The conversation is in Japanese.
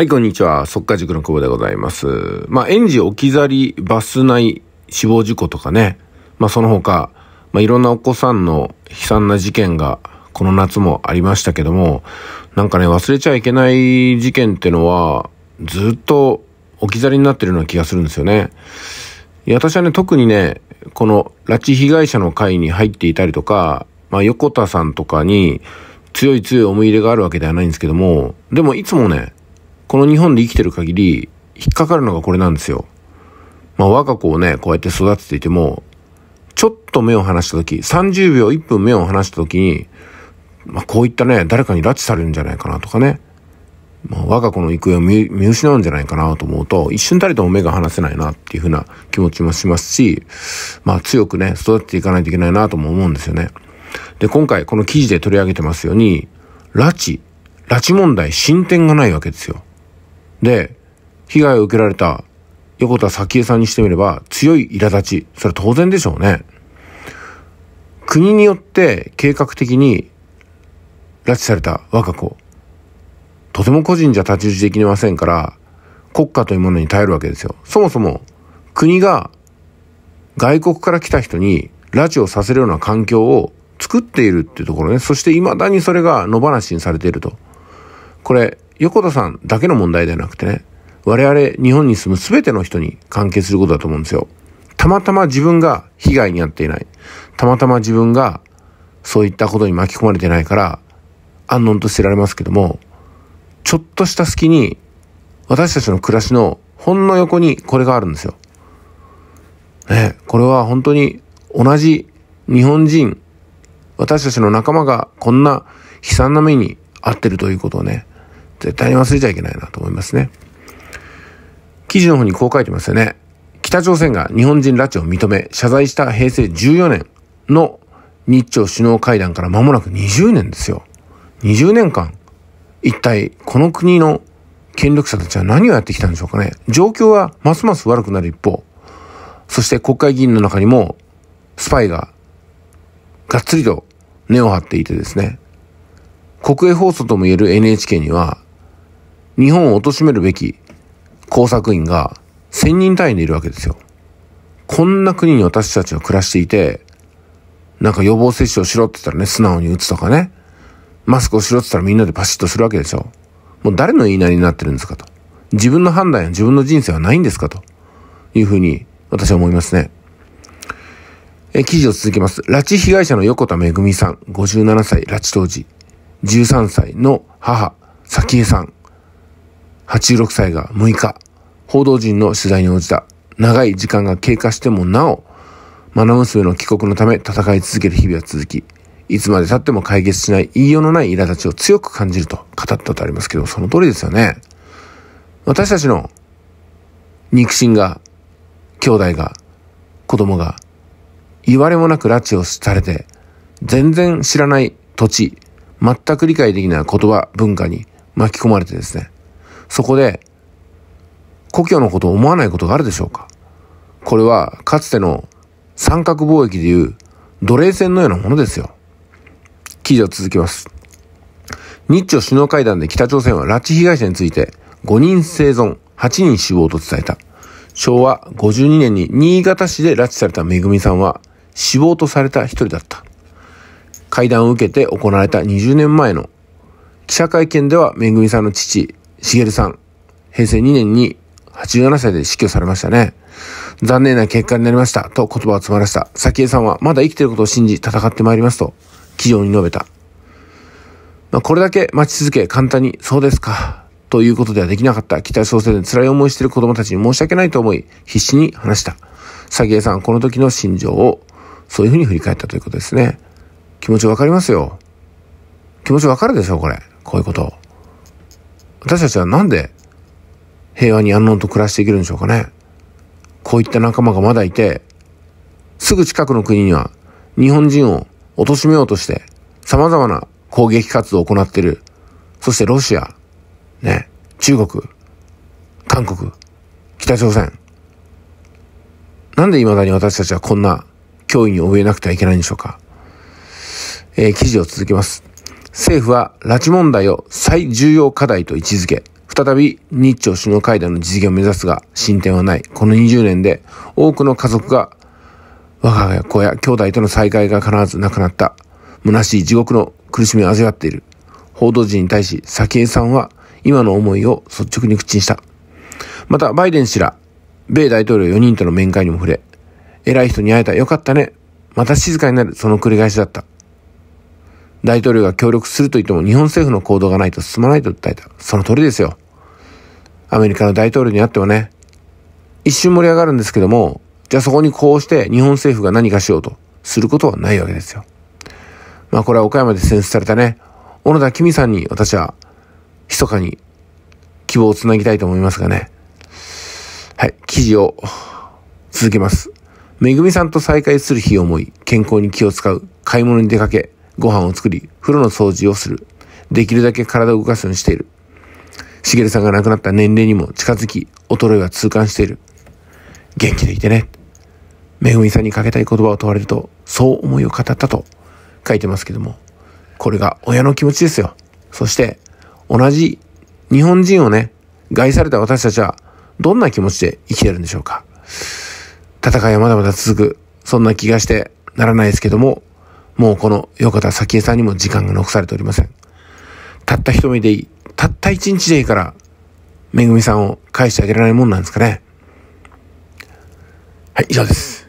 はい、こんにちは。速か、塾の久保でございます。まあ、園児置き去り、バス内死亡事故とかね。まあ、その他、まあ、いろんなお子さんの悲惨な事件が、この夏もありましたけども、なんかね、忘れちゃいけない事件ってのは、ずっと置き去りになってるような気がするんですよね。私はね、特にね、この拉致被害者の会に入っていたりとか、まあ、横田さんとかに強い強い思い入れがあるわけではないんですけども、でもいつもね、この日本で生きてる限り、引っかかるのがこれなんですよ。まあ、我が子をね、こうやって育てていても、ちょっと目を離した時、30秒1分目を離した時に、まあ、こういったね、誰かに拉致されるんじゃないかなとかね、まあ、我が子の行方を見失うんじゃないかなと思うと、一瞬たりとも目が離せないなっていうふうな気持ちもしますし、まあ、強くね、育てていかないといけないなとも思うんですよね。で、今回この記事で取り上げてますように、拉致、拉致問題進展がないわけですよ。で、被害を受けられた横田早紀江さんにしてみれば強い苛立ち。それ当然でしょうね。国によって計画的に拉致された我が子。とても個人じゃ立ち打ちできませんから、国家というものに耐えるわけですよ。そもそも国が外国から来た人に拉致をさせるような環境を作っているっていうところね。そして未だにそれが野放しにされていると。これ、横田さんだけの問題ではなくてね、我々日本に住む全ての人に関係することだと思うんですよ。たまたま自分が被害に遭っていない。たまたま自分がそういったことに巻き込まれてないから、安穏としてられますけども、ちょっとした隙に私たちの暮らしのほんの横にこれがあるんですよ。ね、これは本当に同じ日本人、私たちの仲間がこんな悲惨な目に遭ってるということをね、絶対に忘れちゃいけないなと思いますね。記事の方にこう書いてますよね。北朝鮮が日本人拉致を認め、謝罪した平成14年の日朝首脳会談から間もなく20年ですよ。20年間、一体この国の権力者たちは何をやってきたんでしょうかね。状況はますます悪くなる一方、そして国会議員の中にもスパイががっつりと根を張っていてですね、国営放送とも言える NHK には日本を貶めるべき工作員が1000人単位でいるわけですよ。こんな国に私たちは暮らしていて、なんか予防接種をしろって言ったらね、素直に打つとかね、マスクをしろって言ったらみんなでパシッとするわけでしょ。もう誰の言いなりになってるんですかと。自分の判断や自分の人生はないんですかというふうに私は思いますね。え、記事を続けます。拉致被害者の横田めぐみさん、57歳、拉致当時、13歳の母、早紀江さん、86歳が6日、報道陣の取材に応じた。長い時間が経過してもなお、マナ娘の帰国のため戦い続ける日々は続き、いつまで経っても解決しない言いようのない苛立ちを強く感じると語ったとありますけど、その通りですよね。私たちの肉親が、兄弟が、子供が、言われもなく拉致をされて、全然知らない土地、全く理解できない言葉、文化に巻き込まれてですね、そこで、故郷のことを思わないことがあるでしょうかこれは、かつての三角貿易でいう奴隷戦のようなものですよ。記事を続きます。日朝首脳会談で北朝鮮は拉致被害者について5人生存、8人死亡と伝えた。昭和52年に新潟市で拉致されためぐみさんは死亡とされた一人だった。会談を受けて行われた20年前の記者会見ではめぐみさんの父、茂さん、平成2年に87歳で死去されましたね。残念な結果になりました、と言葉を詰まらした。早紀江さんはまだ生きていることを信じ戦ってまいりますと、企業に述べた。まあ、これだけ待ち続け、簡単に、そうですか、ということではできなかった北朝鮮で辛い思いしている子供たちに申し訳ないと思い、必死に話した。早紀江さん、この時の心情を、そういうふうに振り返ったということですね。気持ちわかりますよ。気持ちわかるでしょう、これ。こういうこと。私たちはなんで平和に安穏と暮らしていけるんでしょうかね。こういった仲間がまだいて、すぐ近くの国には日本人を貶めようとして様々な攻撃活動を行っている。そしてロシア、ね、中国、韓国、北朝鮮。なんで未だに私たちはこんな脅威に怯えなくてはいけないんでしょうか。えー、記事を続けます。政府は拉致問題を最重要課題と位置づけ、再び日朝首脳会談の実現を目指すが進展はない。この20年で多くの家族が我が子や兄弟との再会が必ず亡くなった。虚しい地獄の苦しみを味わっている。報道陣に対し、早紀江さんは今の思いを率直に口にした。また、バイデン氏ら、米大統領4人との面会にも触れ、偉い人に会えたよかったね。また静かになる、その繰り返しだった。大統領が協力すると言っても日本政府の行動がないと進まないと訴えた。その通りですよ。アメリカの大統領にあってはね、一瞬盛り上がるんですけども、じゃあそこにこうして日本政府が何かしようとすることはないわけですよ。まあこれは岡山で選出されたね、小野田君さんに私は密かに希望をつなぎたいと思いますがね。はい、記事を続けます。めぐみさんと再会する日を思い、健康に気を使う、買い物に出かけ、ご飯を作り、風呂の掃除をする。できるだけ体を動かすようにしている。しげるさんが亡くなった年齢にも近づき、衰えは痛感している。元気でいてね。めぐみさんにかけたい言葉を問われると、そう思いを語ったと書いてますけども、これが親の気持ちですよ。そして、同じ日本人をね、害された私たちは、どんな気持ちで生きてるんでしょうか。戦いはまだまだ続く、そんな気がしてならないですけども、もうこの横田早紀江さんにも時間が残されておりません。たった一目でいい。たった一日でいいから、めぐみさんを返してあげられないもんなんですかね。はい、以上です。